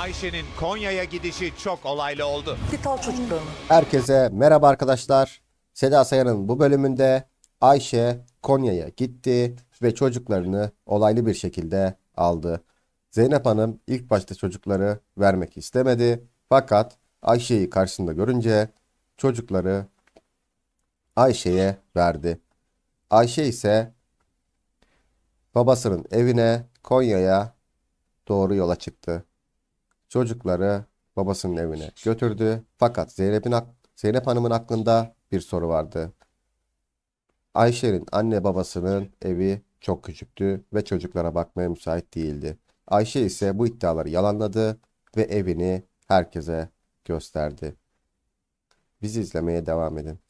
Ayşe'nin Konya'ya gidişi çok olaylı oldu. Git al çocuklarını. Herkese merhaba arkadaşlar. Seda Sayan'ın bu bölümünde Ayşe Konya'ya gitti ve çocuklarını olaylı bir şekilde aldı. Zeynep Hanım ilk başta çocukları vermek istemedi. Fakat Ayşe'yi karşısında görünce çocukları Ayşe'ye verdi. Ayşe ise babasının evine Konya'ya doğru yola çıktı çocukları babasının evine götürdü. Fakat Zeynep'in Zeynep Hanım'ın aklında bir soru vardı. Ayşe'nin anne babasının evi çok küçüktü ve çocuklara bakmaya müsait değildi. Ayşe ise bu iddiaları yalanladı ve evini herkese gösterdi. Bizi izlemeye devam edin.